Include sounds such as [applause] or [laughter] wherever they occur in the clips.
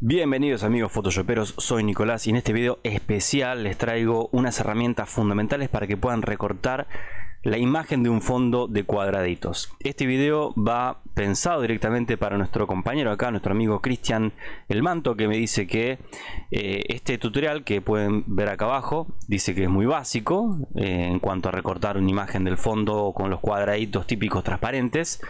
Bienvenidos amigos photoshoperos, soy Nicolás y en este video especial les traigo unas herramientas fundamentales para que puedan recortar la imagen de un fondo de cuadraditos. Este video va pensado directamente para nuestro compañero acá, nuestro amigo Cristian El Manto, que me dice que eh, este tutorial que pueden ver acá abajo, dice que es muy básico eh, en cuanto a recortar una imagen del fondo con los cuadraditos típicos transparentes.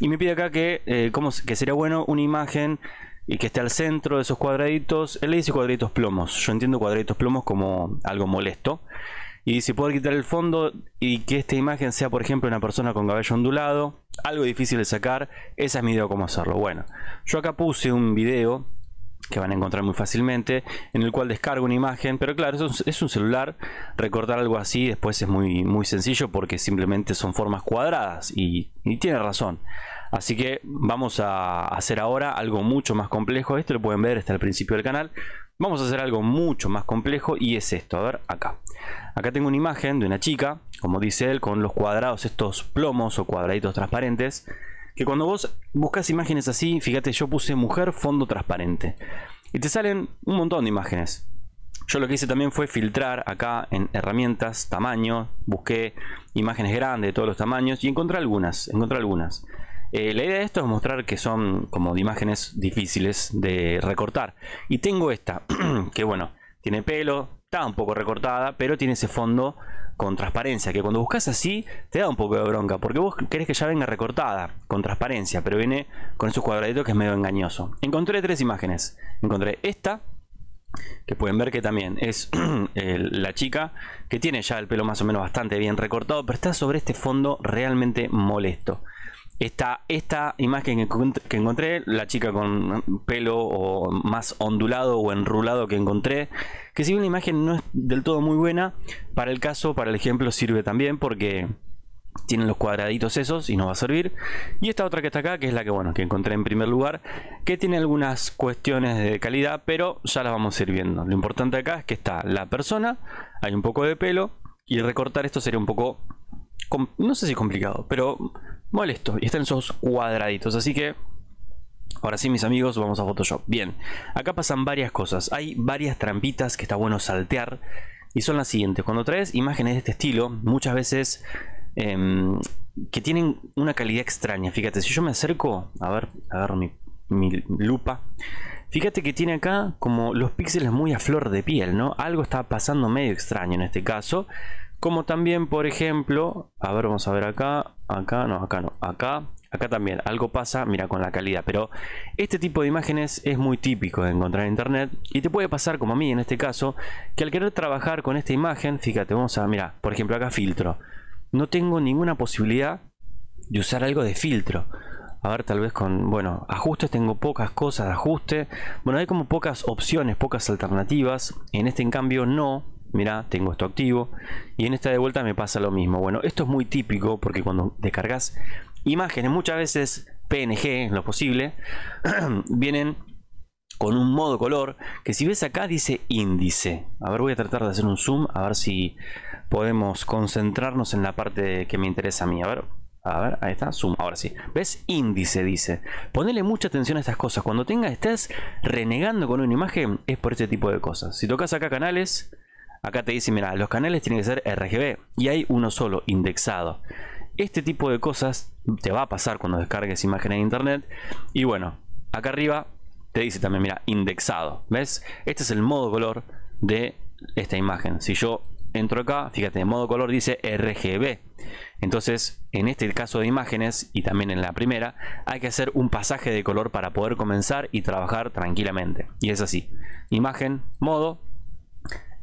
Y me pide acá que, eh, que sería bueno una imagen y que esté al centro de esos cuadraditos. Él le dice cuadraditos plomos. Yo entiendo cuadraditos plomos como algo molesto. Y si puedo quitar el fondo y que esta imagen sea, por ejemplo, una persona con cabello ondulado, algo difícil de sacar, esa es mi idea de cómo hacerlo. Bueno, yo acá puse un video que van a encontrar muy fácilmente, en el cual descargo una imagen, pero claro, es un celular, recortar algo así después es muy, muy sencillo porque simplemente son formas cuadradas y tiene razón. Así que vamos a hacer ahora algo mucho más complejo. Esto lo pueden ver, hasta el principio del canal. Vamos a hacer algo mucho más complejo y es esto. A ver, acá. Acá tengo una imagen de una chica, como dice él, con los cuadrados, estos plomos o cuadraditos transparentes. Que cuando vos buscas imágenes así, fíjate, yo puse mujer fondo transparente. Y te salen un montón de imágenes. Yo lo que hice también fue filtrar acá en herramientas, tamaño, busqué imágenes grandes de todos los tamaños y encontré algunas, encontré algunas. Eh, la idea de esto es mostrar que son como de imágenes difíciles de recortar. Y tengo esta, [clears throat] que bueno, tiene pelo, está un poco recortada, pero tiene ese fondo con transparencia, que cuando buscas así te da un poco de bronca, porque vos querés que ya venga recortada con transparencia, pero viene con esos cuadraditos que es medio engañoso. Encontré tres imágenes. Encontré esta, que pueden ver que también es [clears throat] la chica que tiene ya el pelo más o menos bastante bien recortado, pero está sobre este fondo realmente molesto está esta imagen que encontré, la chica con pelo más ondulado o enrulado que encontré, que si bien la imagen no es del todo muy buena, para el caso, para el ejemplo sirve también porque tienen los cuadraditos esos y nos va a servir. Y esta otra que está acá, que es la que bueno, que encontré en primer lugar, que tiene algunas cuestiones de calidad, pero ya las vamos a ir viendo. Lo importante acá es que está la persona, hay un poco de pelo y recortar esto sería un poco no sé si complicado, pero Molesto, y están esos cuadraditos. Así que Ahora sí, mis amigos, vamos a Photoshop. Bien, acá pasan varias cosas. Hay varias trampitas que está bueno saltear. Y son las siguientes. Cuando traes imágenes de este estilo, muchas veces em, que tienen una calidad extraña. Fíjate, si yo me acerco, a ver, agarro mi, mi lupa. Fíjate que tiene acá como los píxeles muy a flor de piel, ¿no? Algo está pasando medio extraño en este caso. Como también, por ejemplo, a ver, vamos a ver acá acá no, acá no, acá, acá también, algo pasa, mira, con la calidad, pero este tipo de imágenes es muy típico de encontrar en internet y te puede pasar, como a mí en este caso, que al querer trabajar con esta imagen, fíjate, vamos a, mira, por ejemplo, acá filtro, no tengo ninguna posibilidad de usar algo de filtro. A ver, tal vez con, bueno, ajustes tengo pocas cosas de ajuste. Bueno, hay como pocas opciones, pocas alternativas. En este en cambio no, Mirá, tengo esto activo. Y en esta de vuelta me pasa lo mismo. Bueno, esto es muy típico porque cuando descargas imágenes, muchas veces PNG, lo posible, [clears throat] vienen con un modo color que si ves acá dice índice. A ver, voy a tratar de hacer un zoom a ver si podemos concentrarnos en la parte que me interesa a mí. A ver, a ver, ahí está, zoom, ahora sí. ¿Ves? Índice dice. Ponele mucha atención a estas cosas. Cuando tengas, estés renegando con una imagen, es por este tipo de cosas. Si tocas acá canales, Acá te dice, mira, los canales tienen que ser RGB y hay uno solo, indexado. Este tipo de cosas te va a pasar cuando descargues imágenes en internet. Y bueno, acá arriba te dice también, mira, indexado. ¿Ves? Este es el modo color de esta imagen. Si yo entro acá, fíjate, modo color dice RGB. Entonces, en este caso de imágenes y también en la primera, hay que hacer un pasaje de color para poder comenzar y trabajar tranquilamente. Y es así. Imagen, modo,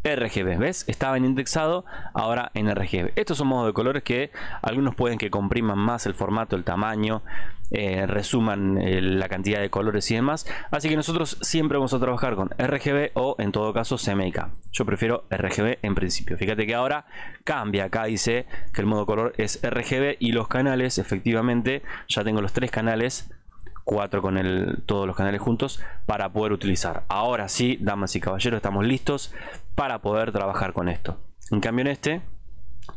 RGB. ¿Ves? Estaba en indexado, ahora en RGB. Estos son modos de colores que algunos pueden que compriman más el formato, el tamaño, eh, resuman eh, la cantidad de colores y demás. Así que nosotros siempre vamos a trabajar con RGB o en todo caso CMYK. Yo prefiero RGB en principio. Fíjate que ahora cambia. Acá dice que el modo color es RGB y los canales, efectivamente, ya tengo los tres canales cuatro con todos los canales juntos para poder utilizar. Ahora sí, damas y caballeros, estamos listos para poder trabajar con esto. En cambio en este,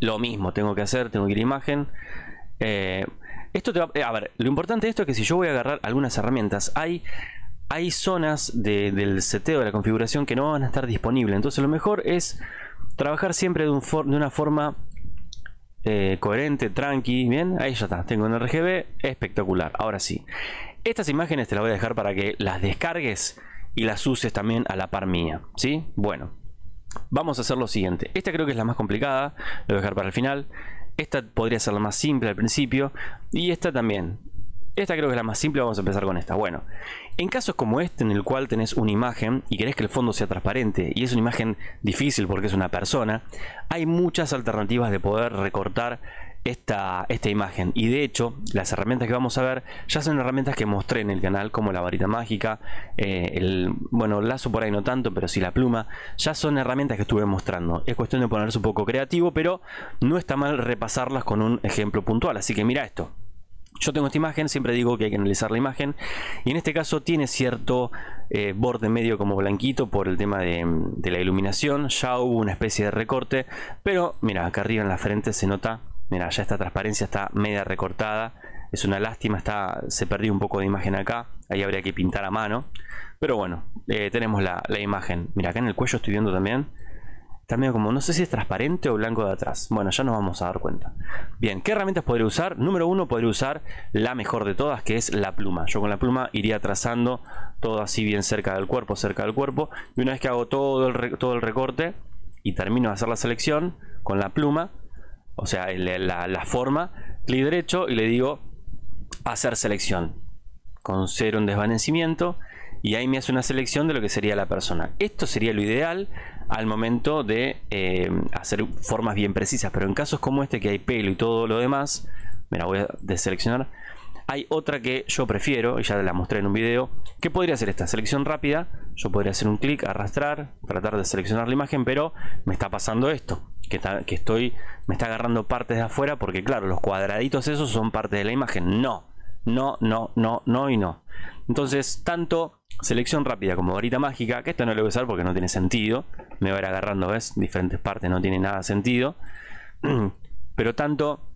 lo mismo, tengo que hacer, tengo que ir a imagen. Eh, esto te va, eh, a ver, lo importante de esto es que si yo voy a agarrar algunas herramientas, hay, hay zonas del seteo de la configuración que no van a estar disponibles. Entonces lo mejor es trabajar siempre de, una forma eh, coherente, tranqui, bien, ahí ya está, tengo un RGB espectacular, ahora sí. Estas imágenes te las voy a dejar para que las descargues y las uses también a la par mía, ¿sí? Bueno, vamos a hacer lo siguiente. Esta creo que es la más complicada, la voy a dejar para el final. Esta podría ser la más simple al principio y esta también. Esta creo que es la más simple, vamos a empezar con esta. Bueno, en casos como este en el cual tenés una imagen y querés que el fondo sea transparente y es una imagen difícil porque es una persona, hay muchas alternativas de poder recortar esta, esta imagen. Y de hecho, las herramientas que vamos a ver ya son herramientas que mostré en el canal, como la varita mágica, eh, el bueno, lazo por ahí no tanto, pero si la pluma. Ya son herramientas que estuve mostrando. Es cuestión de ponerse un poco creativo, pero no está mal repasarlas con un ejemplo puntual. Así que mira esto. Yo tengo esta imagen, siempre digo que hay que analizar la imagen y en este caso tiene cierto eh, borde medio como blanquito por el tema de, de la iluminación, ya hubo una especie de recorte, pero mira, acá arriba en la frente se nota Mira, ya esta transparencia está media recortada. Es una lástima, está, se perdió un poco de imagen acá. Ahí habría que pintar a mano. Pero bueno, eh, tenemos la, imagen. Mira, acá en el cuello estoy viendo también. Está medio como, no sé si es transparente o blanco de atrás. Bueno, ya nos vamos a dar cuenta. Bien, ¿qué herramientas podría usar? Número uno, podría usar la mejor de todas, que es la pluma. Yo con la pluma iría trazando todo así bien cerca del cuerpo, cerca del cuerpo. Y una vez que hago todo el, todo el recorte y termino de hacer la selección con la pluma, o sea, la, forma, clic derecho y le digo hacer selección. Con cero en desvanecimiento y ahí me hace una selección de lo que sería la persona. Esto sería lo ideal al momento de eh, hacer formas bien precisas, pero en casos como este que hay pelo y todo lo demás, me la voy a deseleccionar. Hay otra que yo prefiero, y ya la mostré en un video, que podría ser esta selección rápida. Yo podría hacer un clic, arrastrar, tratar de seleccionar la imagen, pero me está pasando esto que, estoy, me está agarrando partes de afuera, porque claro, los cuadraditos esos son parte de la imagen. No, no, no, no, no y no. Entonces, tanto selección rápida como varita mágica, que esto no lo voy a usar porque no tiene sentido, me va a ir agarrando, ¿ves? Diferentes partes, no tiene nada sentido. [clears throat] Pero tanto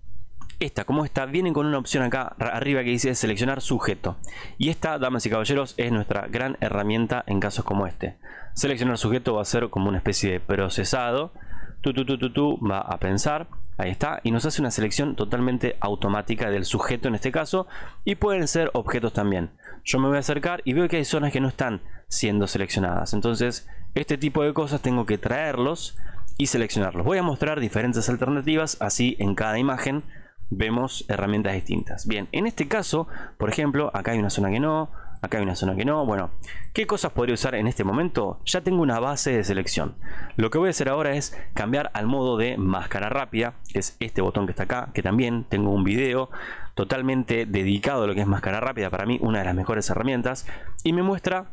esta como esta vienen con una opción acá arriba que dice seleccionar sujeto. Y esta, damas y caballeros, es nuestra gran herramienta en casos como este. Seleccionar sujeto va a ser como una especie de procesado tú, tú, va a pensar, ahí está, y nos hace una selección totalmente automática del sujeto en este caso, y pueden ser objetos también. Yo me voy a acercar y veo que hay zonas que no están siendo seleccionadas, entonces este tipo de cosas tengo que traerlos y seleccionarlos. Voy a mostrar diferentes alternativas, así en cada imagen vemos herramientas distintas. Bien, en este caso, por ejemplo, acá hay una zona que no, acá hay una zona que no. Bueno, ¿qué cosas podría usar en este momento? Ya tengo una base de selección. Lo que voy a hacer ahora es cambiar al modo de máscara rápida, que es este botón que está acá, que también tengo un video totalmente dedicado a lo que es máscara rápida, para mí una de las mejores herramientas, y me muestra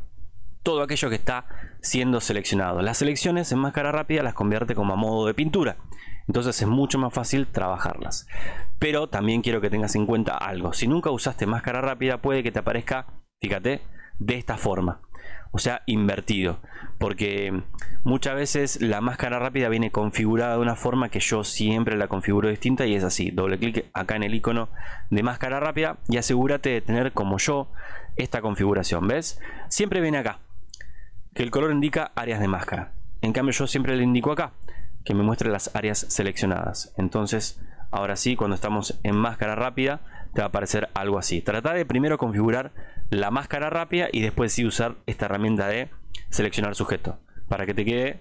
todo aquello que está siendo seleccionado. Las selecciones en máscara rápida las convierte como a modo de pintura. Entonces es mucho más fácil trabajarlas. Pero también quiero que tengas en cuenta algo. Si nunca usaste máscara rápida, puede que te aparezca Fíjate, de esta forma. O sea, invertido. Porque muchas veces la máscara rápida viene configurada de una forma que yo siempre la configuro distinta y es así. Doble clic acá en el icono de máscara rápida y asegúrate de tener como yo esta configuración. ¿Ves? Siempre viene acá. Que el color indica áreas de máscara. En cambio yo siempre le indico acá que me muestre las áreas seleccionadas. Entonces, ahora sí, cuando estamos en máscara rápida, te va a aparecer algo así. Trata de primero configurar la máscara rápida y después sí usar esta herramienta de seleccionar sujeto para que te quede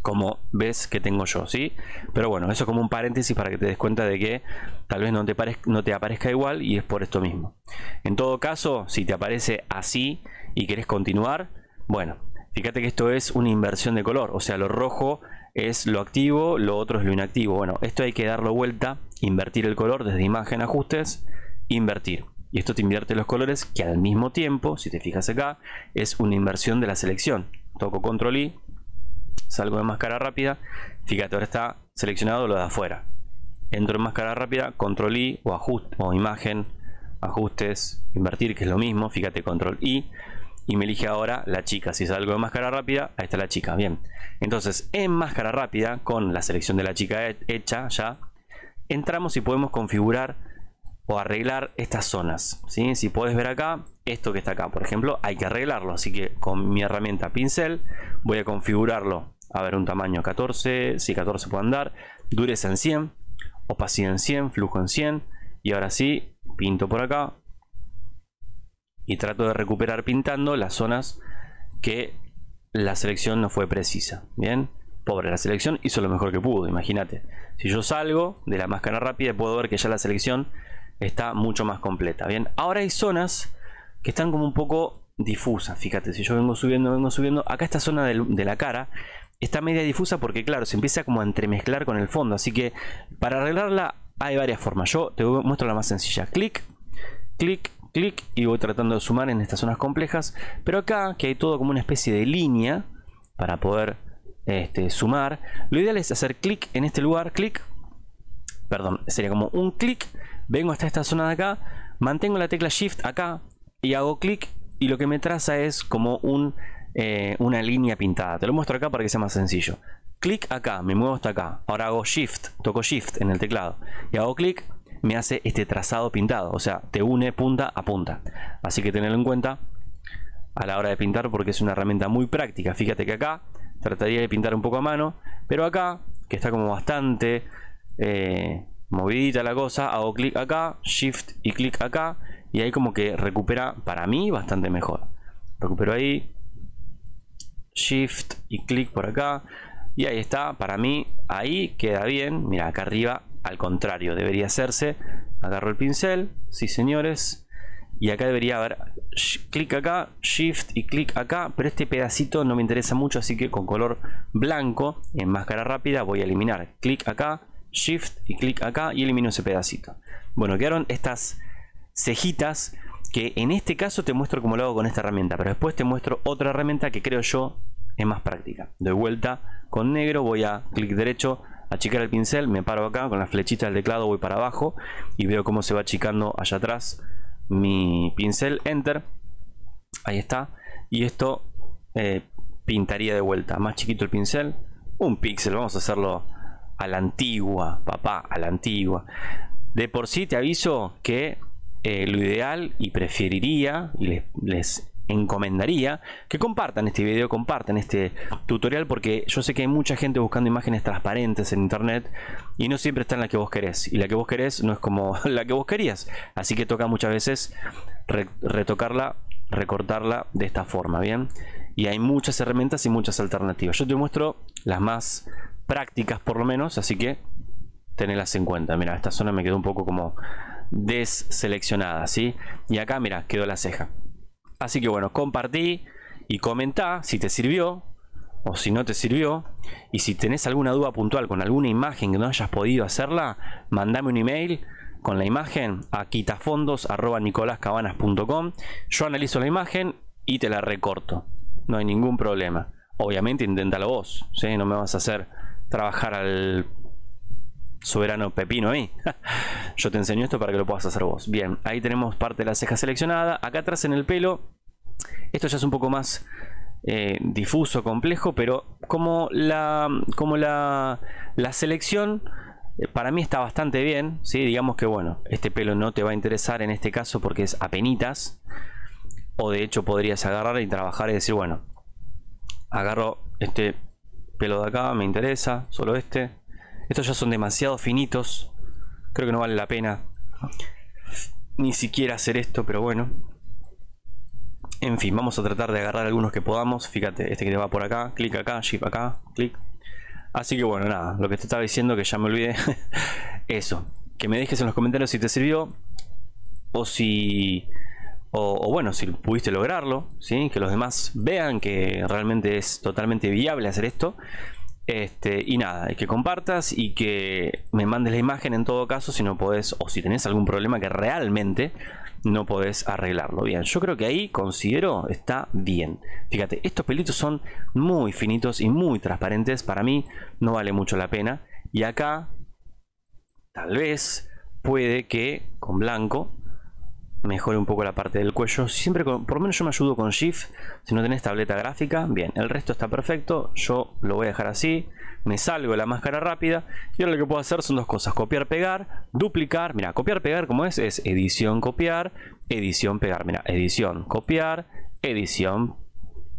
como ves que tengo yo, ¿sí? Pero bueno, eso es como un paréntesis para que te des cuenta de que tal vez no te, no te aparezca igual y es por esto mismo. En todo caso, si te aparece así y querés continuar, bueno, fíjate que esto es una inversión de color, o sea, lo rojo es lo activo, lo otro es lo inactivo. Bueno, esto hay que darlo vuelta, invertir el color desde imagen, ajustes, invertir y esto te invierte los colores que al mismo tiempo, si te fijas acá, es una inversión de la selección. Toco control I, salgo de máscara rápida, fíjate, ahora está seleccionado lo de afuera. Entro en máscara rápida, control I o, ajuste, o imagen, ajustes, invertir, que es lo mismo, fíjate, control I. Y me elige ahora la chica. Si salgo de máscara rápida, ahí está la chica. Bien. Entonces, en máscara rápida, con la selección de la chica hecha ya, entramos y podemos configurar o arreglar estas zonas. ¿sí? Si puedes ver acá, esto que está acá, por ejemplo, hay que arreglarlo. Así que con mi herramienta pincel voy a configurarlo. A ver, un tamaño 14, si 14 puede andar, dureza en 100, opacidad en 100, flujo en 100. Y ahora sí, pinto por acá y trato de recuperar pintando las zonas que la selección no fue precisa. Bien, pobre la selección, hizo lo mejor que pudo, imagínate. Si yo salgo de la máscara rápida, puedo ver que ya la selección está mucho más completa. Bien, ahora hay zonas que están como un poco difusas. Fíjate, si yo vengo subiendo, vengo subiendo, acá esta zona de la cara está media difusa porque claro, se empieza como a entremezclar con el fondo. Así que para arreglarla hay varias formas. Yo te muestro la más sencilla. Clic, clic, clic y voy tratando de sumar en estas zonas complejas. Pero acá, que hay todo como una especie de línea para poder este, sumar, lo ideal es hacer clic en este lugar, clic, perdón, sería como un clic vengo hasta esta zona de acá, mantengo la tecla Shift acá y hago clic y lo que me traza es como eh, una línea pintada. Te lo muestro acá para que sea más sencillo. Clic acá, me muevo hasta acá. Ahora hago Shift, toco Shift en el teclado y hago clic, me hace este trazado pintado, o sea, te une punta a punta. Así que tenerlo en cuenta a la hora de pintar porque es una herramienta muy práctica. Fíjate que acá trataría de pintar un poco a mano, pero acá, que está como bastante... Eh, movidita la cosa, hago clic acá, shift y clic acá, y ahí como que recupera para mí bastante mejor. Recupero ahí, shift y clic por acá, y ahí está, para mí ahí queda bien, mira acá arriba al contrario, debería hacerse, agarro el pincel, sí señores, y acá debería haber clic acá, shift y clic acá, pero este pedacito no me interesa mucho, así que con color blanco en máscara rápida voy a eliminar, clic acá, shift y clic acá y elimino ese pedacito. Bueno, quedaron estas cejitas que en este caso te muestro cómo lo hago con esta herramienta, pero después te muestro otra herramienta que creo yo es más práctica. De vuelta con negro, voy a clic derecho, achicar el pincel, me paro acá con la flechita del teclado, voy para abajo y veo cómo se va achicando allá atrás mi pincel, enter, ahí está, y esto eh, pintaría de vuelta, más chiquito el pincel, un píxel, vamos a hacerlo a la antigua, papá, a la antigua. De por sí te aviso que eh, lo ideal y preferiría y les, encomendaría que compartan este video, compartan este tutorial porque yo sé que hay mucha gente buscando imágenes transparentes en internet y no siempre está en la que vos querés y la que vos querés no es como [laughs] la que vos querías, así que toca muchas veces retocarla, recortarla de esta forma, ¿bien? Y hay muchas herramientas y muchas alternativas. Yo te muestro las más prácticas por lo menos, así que tenelas en cuenta. Mira, esta zona me quedó un poco como deseleccionada, ¿sí? Y acá, mira, quedó la ceja. Así que bueno, compartí y comentá si te sirvió o si no te sirvió. Y si tenés alguna duda puntual con alguna imagen que no hayas podido hacerla, mandame un email con la imagen a quitafondos.nicolascabanas.com. Yo analizo la imagen y te la recorto. No hay ningún problema. Obviamente inténtalo vos, ¿sí? No me vas a hacer trabajar al soberano pepino ahí. [laughs] Yo te enseño esto para que lo puedas hacer vos. Bien, ahí tenemos parte de la ceja seleccionada. Acá atrás en el pelo, esto ya es un poco más eh, difuso, complejo, pero como la, como la, la selección eh, para mí está bastante bien, ¿sí? digamos que bueno, este pelo no te va a interesar en este caso porque es apenitas, o de hecho podrías agarrar y trabajar y decir, bueno, agarro este pelo de acá, me interesa, solo este. Estos ya son demasiado finitos, creo que no vale la pena ni siquiera hacer esto, pero bueno. En fin, vamos a tratar de agarrar algunos que podamos. Fíjate, este que va por acá, clic acá, shift acá, clic. Así que bueno, nada, lo que te estaba diciendo que ya me olvidé. [laughs] Eso, que me dejes en los comentarios si te sirvió o si o, bueno, si pudiste lograrlo, ¿sí? que los demás vean que realmente es totalmente viable hacer esto. Este, y nada, que compartas y que me mandes la imagen en todo caso si no podés o si tenés algún problema que realmente no podés arreglarlo. Bien, yo creo que ahí considero está bien. Fíjate, estos pelitos son muy finitos y muy transparentes. Para mí no vale mucho la pena. Y acá, tal vez, puede que con blanco mejore un poco la parte del cuello. Siempre, por lo menos yo me ayudo con Shift. Si no tenés tableta gráfica, bien. El resto está perfecto. Yo lo voy a dejar así. Me salgo de la máscara rápida. Y ahora lo que puedo hacer son dos cosas. Copiar, pegar, duplicar. Mira, copiar, pegar, como es, es edición, copiar, edición, pegar. Mira, edición, copiar, edición,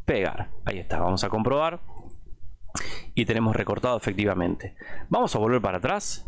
pegar. Ahí está, vamos a comprobar. Y tenemos recortado efectivamente. Vamos a volver para atrás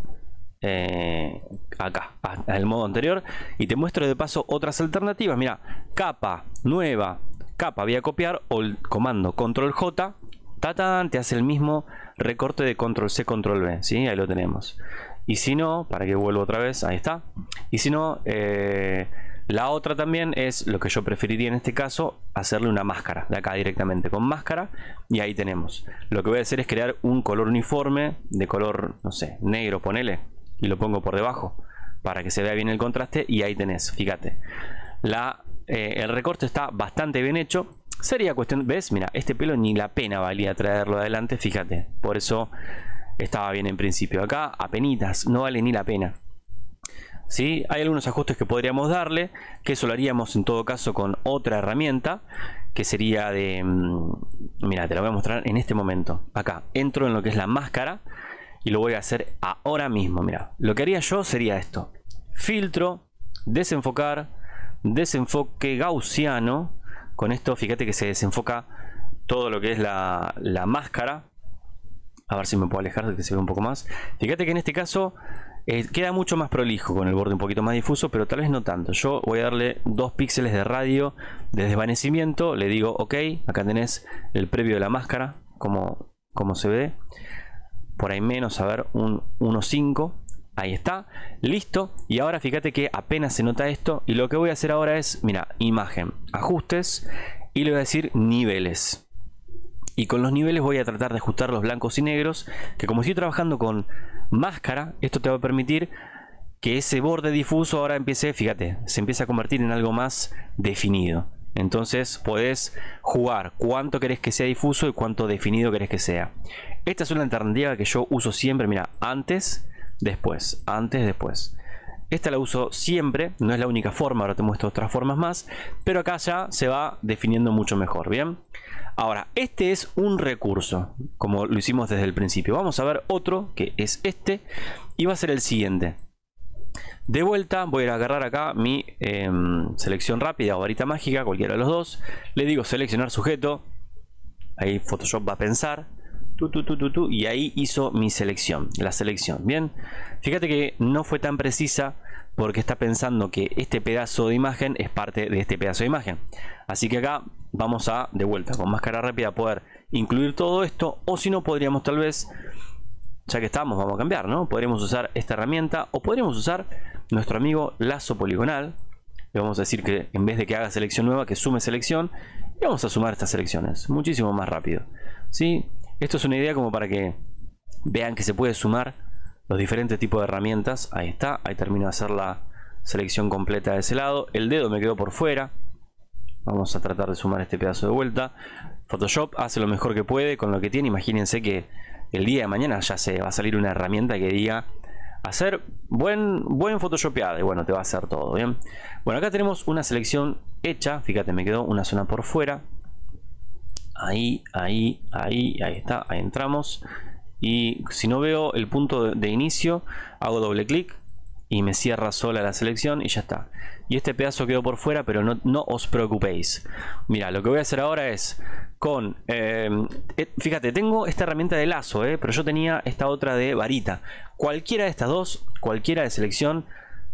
eh, acá, al modo anterior. Y te muestro de paso otras alternativas. Mira, capa, nueva, capa, voy a copiar o el comando control J. Tatán, te hace el mismo recorte de control C, control V. ¿sí? Ahí lo tenemos. Y si no, para que vuelva otra vez, ahí está. Y si no, eh, la otra también es lo que yo preferiría en este caso, hacerle una máscara. De acá directamente con máscara. Y ahí tenemos. Lo que voy a hacer es crear un color uniforme de color, no sé, negro, ponele y lo pongo por debajo para que se vea bien el contraste y ahí tenés, fíjate. La, eh, el recorte está bastante bien hecho. Sería cuestión, ¿ves? Mira, este pelo ni la pena valía traerlo adelante, fíjate. Por eso estaba bien en principio. Acá, apenitas, no vale ni la pena. ¿Sí? Hay algunos ajustes que podríamos darle, que eso haríamos en todo caso con otra herramienta, que sería de... Mm, mira, te lo voy a mostrar en este momento. Acá, entro en lo que es la máscara y lo voy a hacer ahora mismo, mira. Lo que haría yo sería esto. Filtro, desenfocar, desenfoque gaussiano. Con esto fíjate que se desenfoca todo lo que es la, máscara. A ver si me puedo alejar de que se vea un poco más. Fíjate que en este caso eh, queda mucho más prolijo con el borde un poquito más difuso, pero tal vez no tanto. Yo voy a darle dos píxeles de radio de desvanecimiento. Le digo OK. Acá tenés el previo de la máscara, como, como se ve por ahí menos, a ver, un 1.5. Ahí está, listo. Y ahora fíjate que apenas se nota esto. Y lo que voy a hacer ahora es, mira, imagen, ajustes y le voy a decir niveles. Y con los niveles voy a tratar de ajustar los blancos y negros. Que como estoy trabajando con máscara, esto te va a permitir que ese borde difuso ahora empiece, fíjate, se empiece a convertir en algo más definido. Entonces podés jugar cuánto querés que sea difuso y cuánto definido querés que sea. Esta es una alternativa que yo uso siempre, mira, antes, después, antes, después. Esta la uso siempre, no es la única forma, ahora te muestro otras formas más, pero acá ya se va definiendo mucho mejor, ¿bien? Ahora, este es un recurso, como lo hicimos desde el principio. Vamos a ver otro, que es este, y va a ser el siguiente. De vuelta voy a agarrar acá mi em, selección rápida o varita mágica, cualquiera de los dos. Le digo seleccionar sujeto. Ahí Photoshop va a pensar. y ahí hizo mi selección, la selección. Bien, fíjate que no fue tan precisa porque está pensando que este pedazo de imagen es parte de este pedazo de imagen. Así que acá vamos a, de vuelta, con máscara rápida poder incluir todo esto o si no podríamos tal vez ya que estamos, vamos a cambiar, ¿no? Podríamos usar esta herramienta o podríamos usar nuestro amigo lazo poligonal. Le vamos a decir que en vez de que haga selección nueva, que sume selección. Y vamos a sumar estas selecciones, muchísimo más rápido. ¿sí? Esto es una idea como para que vean que se puede sumar los diferentes tipos de herramientas. Ahí está, ahí termino de hacer la selección completa de ese lado. El dedo me quedó por fuera. Vamos a tratar de sumar este pedazo de vuelta. Photoshop hace lo mejor que puede con lo que tiene. Imagínense que el día de mañana ya se va a salir una herramienta que diga hacer buen, buen photoshopeado y bueno, te va a hacer todo, ¿bien? Bueno, acá tenemos una selección hecha, fíjate, me quedó una zona por fuera. Ahí, ahí, ahí, ahí está, ahí entramos. Y si no veo el punto de inicio, hago doble clic y me cierra sola la selección y ya está. Y este pedazo quedó por fuera, pero no, no os preocupéis. Mira, lo que voy a hacer ahora es con... Em, eh, fíjate, tengo esta herramienta de lazo, eh, pero yo tenía esta otra de varita. Cualquiera de estas dos, cualquiera de selección,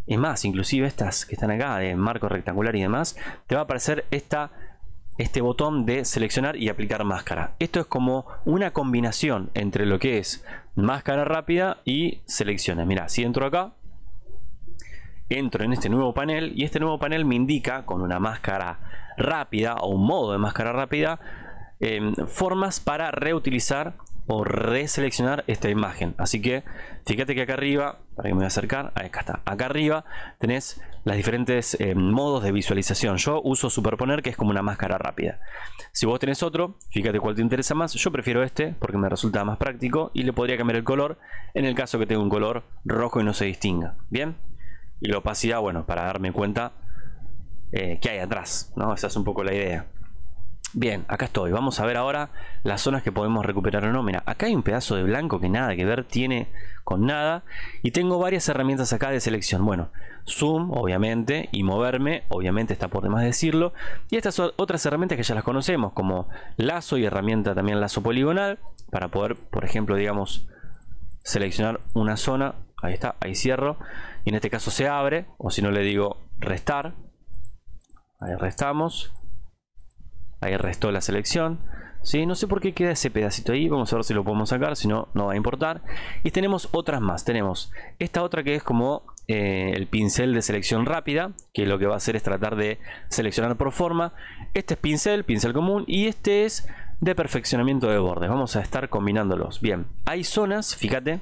es más, inclusive estas que están acá de marco rectangular y demás, te va a aparecer este botón de seleccionar y aplicar máscara. Esto es como una combinación entre lo que es máscara rápida y selecciones. Mira, si entro acá, entro en este nuevo panel y este nuevo panel me indica con una máscara rápida o un modo de máscara rápida Em, formas para reutilizar o reseleccionar esta imagen. Así que fíjate que acá arriba, para que me voy a acercar, acá está. Acá arriba tenés los diferentes em, modos de visualización. Yo uso superponer, que es como una máscara rápida. Si vos tenés otro, fíjate cuál te interesa más. Yo prefiero este porque me resulta más práctico y le podría cambiar el color en el caso que tenga un color rojo y no se distinga. Bien. Y la opacidad, bueno, para darme cuenta eh, que hay atrás, ¿no? Esa es un poco la idea. Bien, acá estoy. Vamos a ver ahora las zonas que podemos recuperar o no. Mira, acá hay un pedazo de blanco que nada que ver tiene con nada. Y tengo varias herramientas acá de selección. Bueno, zoom, obviamente, y moverme, obviamente está por demás decirlo. Y estas son otras herramientas que ya las conocemos, como lazo y herramienta también lazo poligonal, para poder, por ejemplo, digamos, seleccionar una zona. Ahí está, ahí cierro. Y en este caso se abre, o si no le digo restar. Ahí restamos Ahí restó la selección. ¿sí? No sé por qué queda ese pedacito ahí. Vamos a ver si lo podemos sacar. Si no, no va a importar. Y tenemos otras más. Tenemos esta otra que es como eh, el pincel de selección rápida. Que lo que va a hacer es tratar de seleccionar por forma. Este es pincel, pincel común. Y este es de perfeccionamiento de bordes. Vamos a estar combinándolos. Bien, hay zonas, fíjate,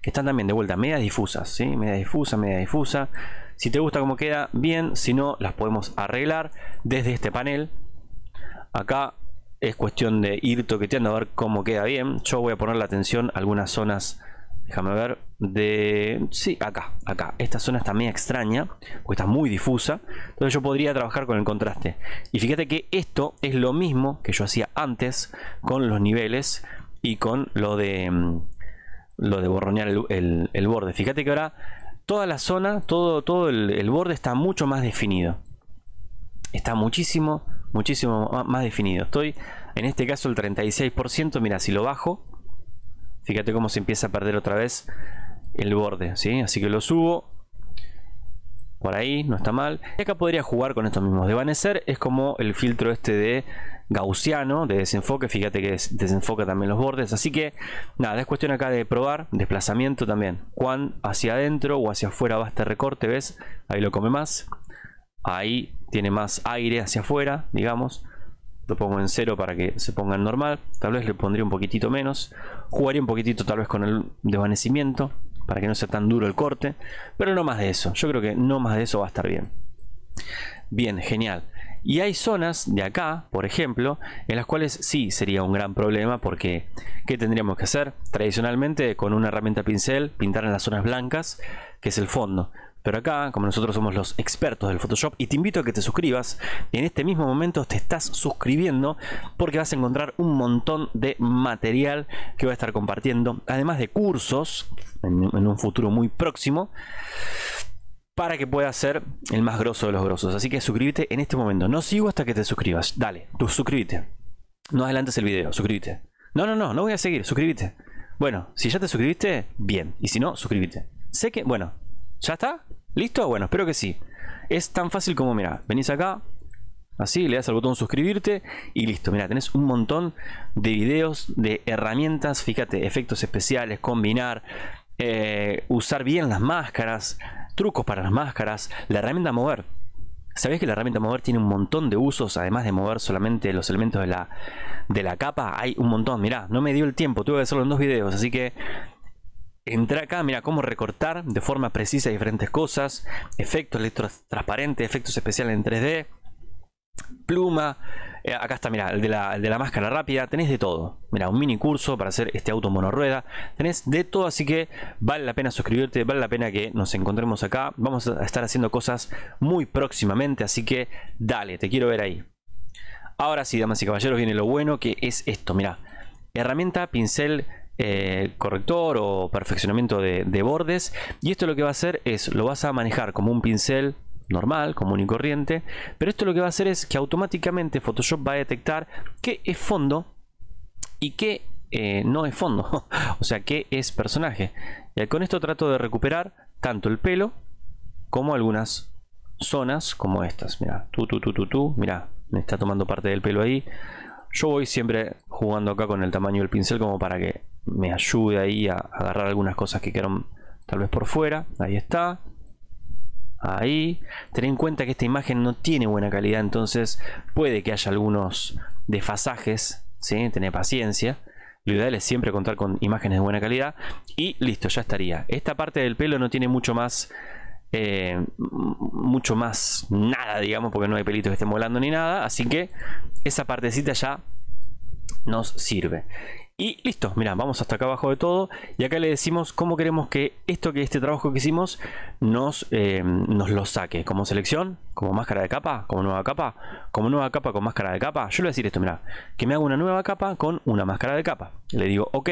que están también de vuelta, medias difusas, ¿sí? Media difusa, media difusa. Si te gusta cómo queda, bien. Si no, las podemos arreglar desde este panel. Acá es cuestión de ir toqueteando a ver cómo queda bien. Yo voy a poner la atención a algunas zonas, déjame ver, de... Sí, acá, acá. Esta zona está media extraña, O está muy difusa. Entonces yo podría trabajar con el contraste. Y fíjate que esto es lo mismo que yo hacía antes con los niveles y con lo de... Mm, lo de borronear el, borde. Fíjate que ahora toda la zona, todo, todo el, el borde está mucho más definido. Está muchísimo muchísimo más definido. Estoy en este caso el 36%, mira, si lo bajo, fíjate cómo se empieza a perder otra vez el borde, ¿sí? Así que lo subo. Por ahí, no está mal. Y acá podría jugar con estos mismos. Devanecer es como el filtro este de gaussiano, de desenfoque. Fíjate que desenfoca también los bordes. Así que, nada, es cuestión acá de probar. Desplazamiento también. Cuán hacia adentro o hacia afuera va este recorte, ¿ves? Ahí lo come más. Ahí tiene más aire hacia afuera, digamos. Lo pongo en cero para que se ponga en normal. Tal vez le pondría un poquitito menos. Jugaría un poquitito tal vez con el desvanecimiento. Para que no sea tan duro el corte. Pero no más de eso. Yo creo que no más de eso va a estar bien. Bien, genial. Y hay zonas de acá, por ejemplo, en las cuales sí sería un gran problema porque ¿qué tendríamos que hacer? Tradicionalmente con una herramienta pincel pintar en las zonas blancas, que es el fondo. Pero acá, como nosotros somos los expertos del Photoshop, y te invito a que te suscribas, en este mismo momento te estás suscribiendo porque vas a encontrar un montón de material que voy a estar compartiendo, además de cursos en, un futuro muy próximo para que puedas ser el más grosso de los grosos. Así que suscríbete en este momento. No sigo hasta que te suscribas. Dale, tú suscríbete. No adelantes el video, suscríbete. No, no, no, no voy a seguir, suscríbete. Bueno, si ya te suscribiste, bien. Y si no, suscríbete. Sé que, bueno, ¿ya está? ¿Listo? Bueno, espero que sí. Es tan fácil como, mira, venís acá, así, le das al botón suscribirte y listo. Mira, tenés un montón de videos, de herramientas, fíjate, efectos especiales, combinar, eh, usar bien las máscaras, trucos para las máscaras, la herramienta mover. ¿Sabés que la herramienta mover tiene un montón de usos, además de mover solamente los elementos de la, de la capa? Hay un montón, mirá, no me dio el tiempo, tuve que hacerlo en dos videos, así que Entra acá, mira cómo recortar de forma precisa diferentes cosas, efectos transparente, efectos especiales en 3D, pluma. Eh, acá está, mira, el de, la, máscara rápida. Tenés de todo. Mira, un mini curso para hacer este auto monorrueda. Tenés de todo, así que vale la pena suscribirte, vale la pena que nos encontremos acá. Vamos a estar haciendo cosas muy próximamente, así que dale, te quiero ver ahí. Ahora sí, damas y caballeros, viene lo bueno que es esto, mira. Herramienta, pincel, eh, corrector o perfeccionamiento de, bordes. Y esto lo que va a hacer es, lo vas a manejar como un pincel normal, común y corriente. Pero esto lo que va a hacer es que automáticamente Photoshop va a detectar qué es fondo y qué eh, no es fondo. [laughs] o sea, que es personaje. Y con esto trato de recuperar tanto el pelo como algunas zonas como estas. Mira, tú, tú, tú, tú, tú. Mira, me está tomando parte del pelo ahí. Yo voy siempre jugando acá con el tamaño del pincel como para que me ayude ahí a agarrar algunas cosas que quedaron tal vez por fuera. Ahí está. Ahí. Ten en cuenta que esta imagen no tiene buena calidad, entonces puede que haya algunos desfasajes. ¿sí? Tener paciencia. Lo ideal es siempre contar con imágenes de buena calidad. Y listo, ya estaría. Esta parte del pelo no tiene mucho más... Eh, mucho más nada, digamos, porque no hay pelitos que estén volando ni nada. Así que esa partecita ya nos sirve. Y listo, mira, vamos hasta acá abajo de todo y acá le decimos cómo queremos que esto que este trabajo que hicimos nos, eh, nos lo saque. Como selección, como máscara de capa, como nueva capa, como nueva capa con máscara de capa. Yo le voy a decir esto, mira, que me haga una nueva capa con una máscara de capa. Le digo OK.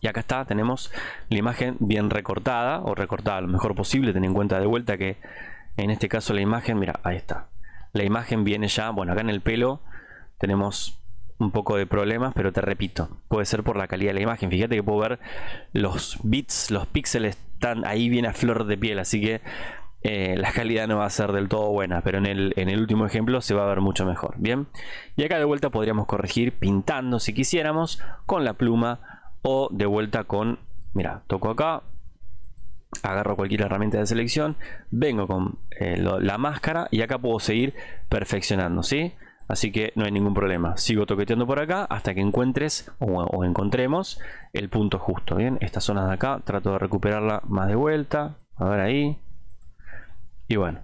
Y acá está, tenemos la imagen bien recortada o recortada lo mejor posible. Ten en cuenta de vuelta que en este caso la imagen, mira, ahí está. La imagen viene ya, bueno, acá en el pelo tenemos un poco de problemas, pero te repito, puede ser por la calidad de la imagen. Fíjate que puedo ver los bits, los píxeles están ahí bien a flor de piel, así que eh, la calidad no va a ser del todo buena, pero en el, último ejemplo se va a ver mucho mejor. Bien, y acá de vuelta podríamos corregir pintando si quisiéramos con la pluma o de vuelta con, mira, toco acá, agarro cualquier herramienta de selección, vengo con eh, la máscara y acá puedo seguir perfeccionando, ¿sí? sí Así que no hay ningún problema. Sigo toqueteando por acá hasta que encuentres o, encontremos el punto justo. Bien, esta zona de acá trato de recuperarla más de vuelta. A ver ahí. Y bueno,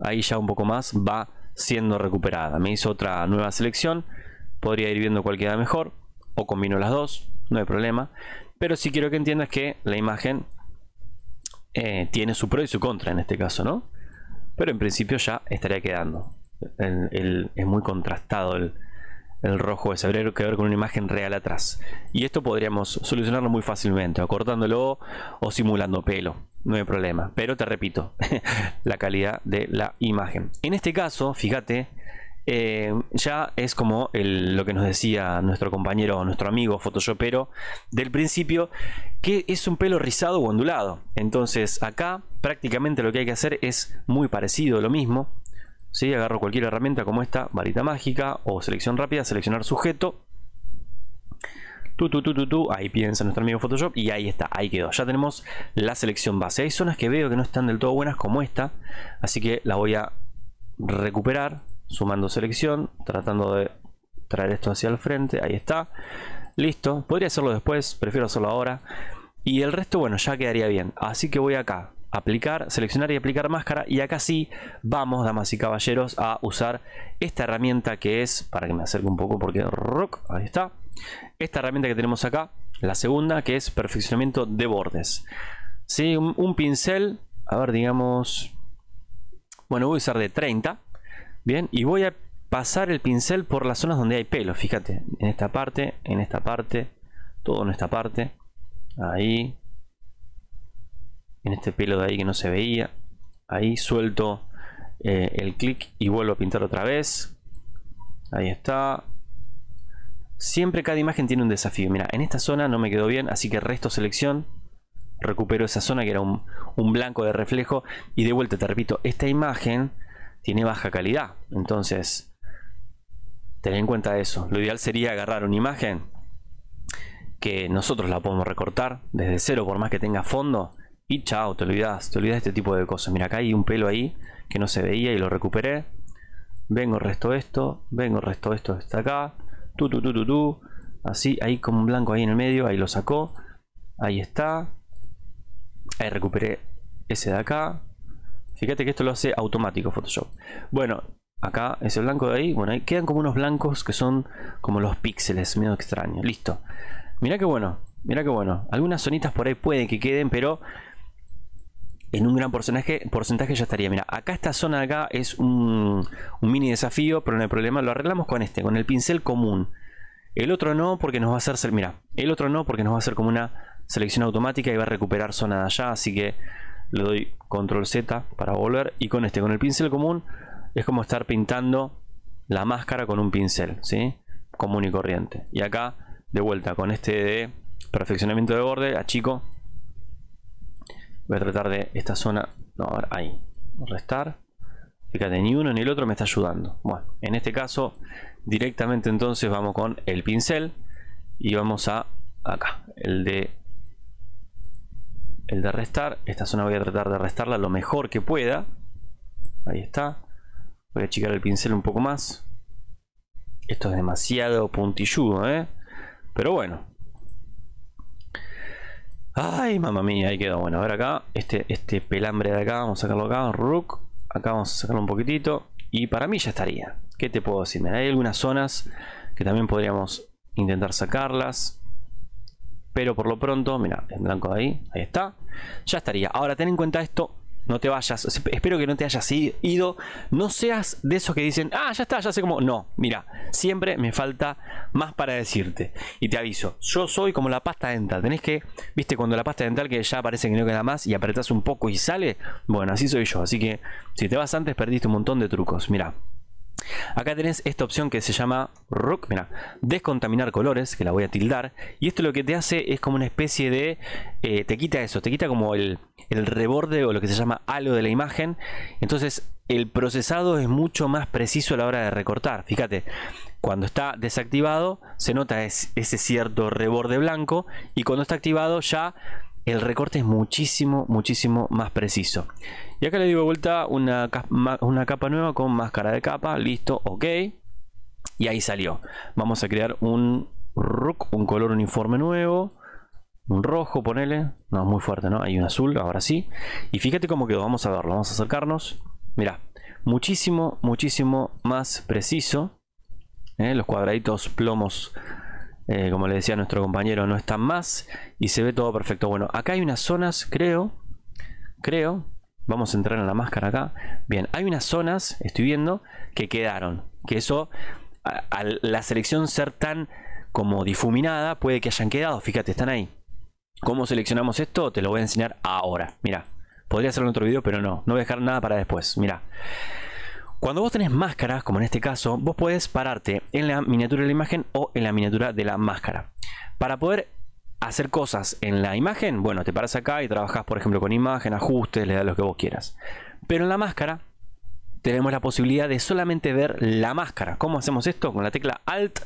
ahí ya un poco más va siendo recuperada. Me hizo otra nueva selección. Podría ir viendo cualquiera mejor. O combino las dos. No hay problema. Pero si quiero que entiendas que la imagen eh, tiene su pro y su contra en este caso, ¿no? Pero en principio ya estaría quedando es muy contrastado el, rojo de febrero, que ver con una imagen real atrás. Y esto podríamos solucionarlo muy fácilmente, o cortándolo o simulando pelo. No hay problema. Pero te repito, [laughs] la calidad de la imagen. En este caso, fíjate, eh, ya es como lo que nos decía nuestro compañero, nuestro amigo Photoshopero del principio, que es un pelo rizado o ondulado. Entonces acá prácticamente lo que hay que hacer es muy parecido, lo mismo. ¿sí? agarro cualquier herramienta como esta, varita mágica o selección rápida, seleccionar sujeto, Tú, ahí piensa nuestro amigo Photoshop y ahí está, ahí quedó. Ya tenemos la selección base. Hay zonas que veo que no están del todo buenas como esta, así que la voy a recuperar sumando selección, tratando de traer esto hacia el frente, ahí está. Listo, podría hacerlo después, prefiero hacerlo ahora. Y el resto, bueno, ya quedaría bien. Así que voy acá, aplicar, seleccionar y aplicar máscara y acá sí vamos, damas y caballeros, a usar esta herramienta que es, para que me acerque un poco porque rock, ahí está, esta herramienta que tenemos acá, la segunda que es perfeccionamiento de bordes. ¿Sí? Un, un pincel, a ver, digamos, bueno, voy a usar de 30, bien, y voy a pasar el pincel por las zonas donde hay pelo, fíjate, en esta parte, en esta parte, todo en esta parte, ahí, en este pelo de ahí que no se veía. Ahí suelto eh, el clic y vuelvo a pintar otra vez. Ahí está. Siempre cada imagen tiene un desafío. Mira, en esta zona no me quedó bien, así que resto selección. Recupero esa zona que era un, un blanco de reflejo. Y de vuelta, te repito, esta imagen tiene baja calidad. Entonces, ten en cuenta eso. Lo ideal sería agarrar una imagen que nosotros la podemos recortar desde cero, por más que tenga fondo y chao, te olvidas, te olvidas de este tipo de cosas. Mira, acá hay un pelo ahí que no se veía y lo recuperé. Vengo, resto esto, vengo, resto esto está acá. tu tu tu tu tú. Así, ahí como un blanco ahí en el medio, ahí lo sacó. Ahí está. Ahí recuperé ese de acá. Fíjate que esto lo hace automático Photoshop. Bueno, acá ese blanco de ahí. Bueno, ahí quedan como unos blancos que son como los píxeles, medio extraño. Listo. mira que bueno, mira que bueno. Algunas zonitas por ahí pueden que queden, pero en un gran porcentaje, ya estaría. Mira, acá esta zona de acá es un, mini desafío, pero no hay problema. Lo arreglamos con este, con el pincel común. El otro no, porque nos va a hacer, mira, el otro no, porque nos va a hacer como una selección automática y va a recuperar zona de allá. Así que le doy control Z para volver. Y con este, con el pincel común, es como estar pintando la máscara con un pincel, ¿sí? Común y corriente. Y acá, de vuelta, con este de perfeccionamiento de borde, a chico. Voy a tratar de esta zona. No, ahí. Restar. Fíjate, ni uno ni el otro me está ayudando. Bueno, en este caso, directamente entonces vamos con el pincel. Y vamos a acá. El de el de restar. Esta zona voy a tratar de restarla lo mejor que pueda. Ahí está. Voy a achicar el pincel un poco más. Esto es demasiado puntilludo, ¿eh? Pero bueno, Ay, mamá mía, ahí quedó. Bueno, a ver acá, este, este pelambre de acá, vamos a sacarlo acá, Rook. Acá vamos a sacarlo un poquitito. Y para mí ya estaría. ¿Qué te puedo decir? Mira, hay algunas zonas que también podríamos intentar sacarlas. Pero por lo pronto, mira, en blanco de ahí, ahí está. Ya estaría. Ahora ten en cuenta esto, no te vayas. Espero que no te hayas ido. No seas de esos que dicen, ah, ya está, ya sé cómo. No, mira, siempre me falta más para decirte. Y te aviso, yo soy como la pasta dental. Tenés que, viste, cuando la pasta dental que ya parece que no queda más y apretás un poco y sale. Bueno, así soy yo. Así que si te vas antes, perdiste un montón de trucos. Mira. Acá tenés esta opción que se llama Rook, mira, descontaminar colores, que la voy a tildar. Y esto lo que te hace es como una especie de... Eh, te quita eso, te quita como el, el reborde o lo que se llama halo de la imagen. Entonces el procesado es mucho más preciso a la hora de recortar. Fíjate, cuando está desactivado se nota ese cierto reborde blanco y cuando está activado ya el recorte es muchísimo, muchísimo más preciso. Y acá le digo vuelta una, capa nueva con máscara de capa, listo, ok. Y ahí salió. Vamos a crear un un color uniforme nuevo. Un rojo, ponele. No, muy fuerte, ¿no? Hay un azul, ahora sí. Y fíjate cómo quedó. Vamos a verlo. Vamos a acercarnos. Mirá. Muchísimo, muchísimo más preciso. ¿eh? Los cuadraditos plomos eh, como le decía nuestro compañero, no están más y se ve todo perfecto. Bueno, acá hay unas zonas, creo, creo, vamos a entrar en la máscara acá. Bien, hay unas zonas, estoy viendo, que quedaron. Que eso, a, la selección ser tan como difuminada, puede que hayan quedado. Fíjate, están ahí. ¿Cómo seleccionamos esto? Te lo voy a enseñar ahora. Mira, podría hacerlo en otro video, pero no. No voy a dejar nada para después. Mira. Cuando vos tenés máscaras, como en este caso, vos podés pararte en la miniatura de la imagen o en la miniatura de la máscara. Para poder hacer cosas en la imagen, bueno, te paras acá y trabajas, por ejemplo, con imagen, ajustes, le das lo que vos quieras. Pero en la máscara tenemos la posibilidad de solamente ver la máscara. ¿Cómo hacemos esto? Con la tecla Alt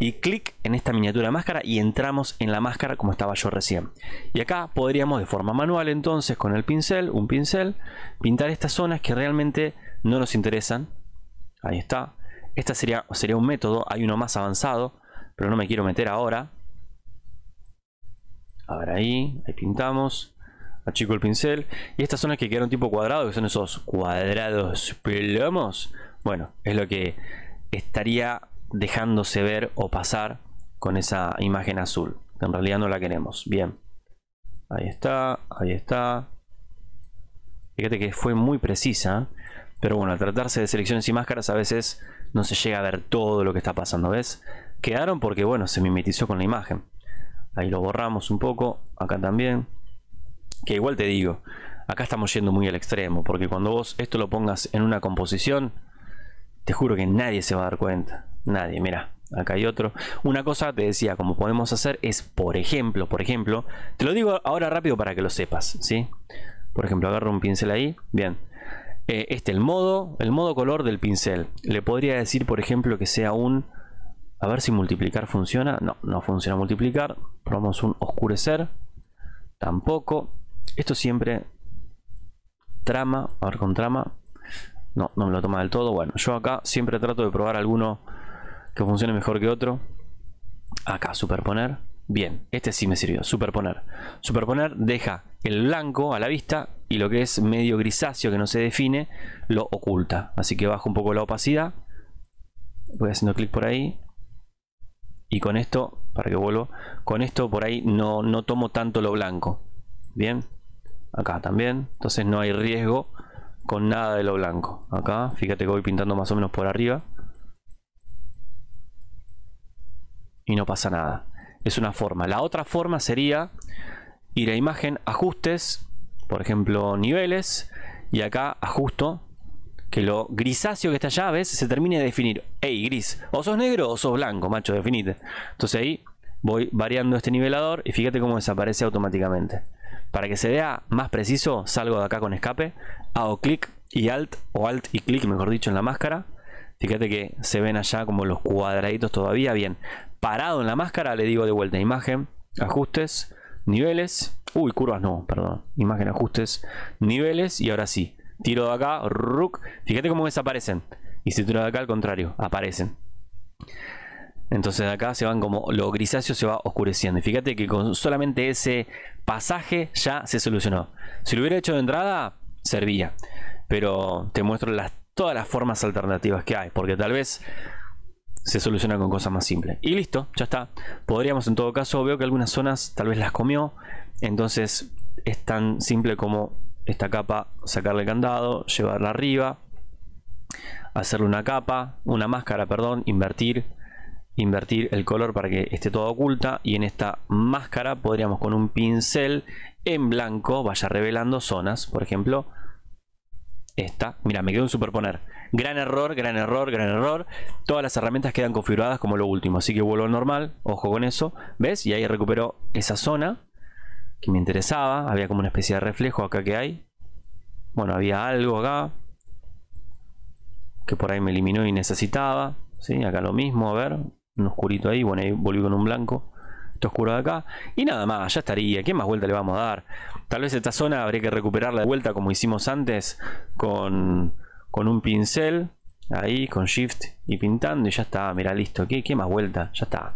y clic en esta miniatura de máscara y entramos en la máscara como estaba yo recién. Y acá podríamos de forma manual entonces con el pincel, un pincel, pintar estas zonas que realmente no nos interesan. Ahí está. Este sería, sería un método, hay uno más avanzado, pero no me quiero meter ahora. ...ahora ahí, ahí pintamos. Achico el pincel. Y estas zonas que quedaron tipo cuadrado, que son esos cuadrados plomos. Bueno, es lo que estaría dejándose ver o pasar con esa imagen azul. Que en realidad no la queremos. Bien. Ahí está, ahí está. Fíjate que fue muy precisa. Pero bueno, al tratarse de selecciones y máscaras a veces no se llega a ver todo lo que está pasando, ¿ves? Quedaron porque, bueno, se mimetizó con la imagen. Ahí lo borramos un poco, acá también. Que igual te digo, acá estamos yendo muy al extremo, porque cuando vos esto lo pongas en una composición, te juro que nadie se va a dar cuenta. Nadie, mira, acá hay otro. Una cosa te decía, como podemos hacer es, por ejemplo, por ejemplo, te lo digo ahora rápido para que lo sepas, ¿sí? Por ejemplo, agarro un pincel ahí, bien. Eh, este, el modo, el modo color del pincel. Le podría decir, por ejemplo, que sea un... A ver si multiplicar funciona. No, no funciona multiplicar. Probamos un oscurecer. Tampoco. Esto siempre... Trama, a ver con trama. No, no me lo toma del todo. Bueno, yo acá siempre trato de probar alguno que funcione mejor que otro. Acá, superponer. Bien, este sí me sirvió, superponer. Superponer deja el blanco a la vista y lo que es medio grisáceo que no se define, lo oculta. Así que bajo un poco la opacidad. Voy haciendo clic por ahí. Y con esto, para que vuelvo, con esto por ahí no, no tomo tanto lo blanco. Bien, acá también. Entonces no hay riesgo con nada de lo blanco. Acá, fíjate que voy pintando más o menos por arriba. Y no pasa nada. Es una forma. La otra forma sería ir a imagen, ajustes, por ejemplo, niveles, y acá ajusto que lo grisáceo que está allá, ¿ves? Se termine de definir. Ey, gris, o sos negro o sos blanco, macho, definite. Entonces ahí voy variando este nivelador y fíjate cómo desaparece automáticamente. Para que se vea más preciso, salgo de acá con escape, hago clic y alt, o alt y clic, mejor dicho, en la máscara Fíjate que se ven allá como los cuadraditos todavía bien. Parado en la máscara, le digo de vuelta, imagen, ajustes, niveles. Uy, curvas no, perdón. Imagen, ajustes, niveles y ahora sí. Tiro de acá, Fíjate cómo desaparecen. Y si tiro de acá, al contrario, aparecen. Entonces de acá se van como lo grisáceo se va oscureciendo. Y fíjate que con solamente ese pasaje ya se solucionó. Si lo hubiera hecho de entrada, servía. Pero te muestro las todas las formas alternativas que hay, porque tal vez se soluciona con cosas más simples. Y listo, ya está. Podríamos en todo caso, veo que algunas zonas tal vez las comió, entonces es tan simple como esta capa, sacarle el candado, llevarla arriba, hacerle una capa, una máscara, perdón, invertir, invertir el color para que esté todo oculta y en esta máscara podríamos con un pincel en blanco, vaya revelando zonas, por ejemplo, esta. Mira, me quedó un superponer. Gran error, gran error, gran error. Todas las herramientas quedan configuradas como lo último. Así que vuelvo al normal. Ojo con eso. ¿Ves? Y ahí recupero esa zona que me interesaba. Había como una especie de reflejo acá que hay. Bueno, había algo acá. Que por ahí me eliminó y necesitaba. ¿Sí? Acá lo mismo. A ver. Un oscurito ahí. Bueno, ahí volví con un blanco esto oscuro de acá. Y nada más, ya estaría. ¿Qué más vuelta le vamos a dar? Tal vez esta zona habría que recuperarla de vuelta como hicimos antes con, un pincel. Ahí, con shift y pintando y ya está. mira listo. ¿Qué, ¿Qué más vuelta? Ya está.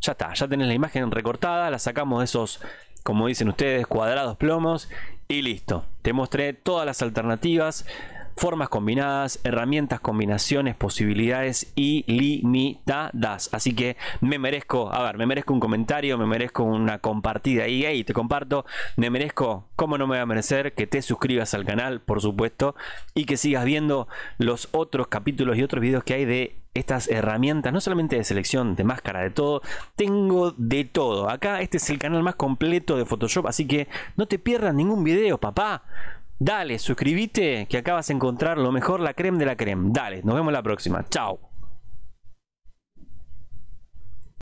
Ya está. Ya tenés la imagen recortada. La sacamos de esos, como dicen ustedes, cuadrados plomos. Y listo. Te mostré todas las alternativas formas combinadas, herramientas, combinaciones, posibilidades ilimitadas. Así que me merezco, a ver, me merezco un comentario, me merezco una compartida y te comparto, me merezco, como no me va a merecer, que te suscribas al canal, por supuesto, y que sigas viendo los otros capítulos y otros videos que hay de estas herramientas, no solamente de selección, de máscara, de todo. Tengo de todo. Acá este es el canal más completo de Photoshop, así que no te pierdas ningún video, papá. Dale, suscríbete que acá vas a encontrar lo mejor, la creme de la creme. Dale, nos vemos la próxima. Chao.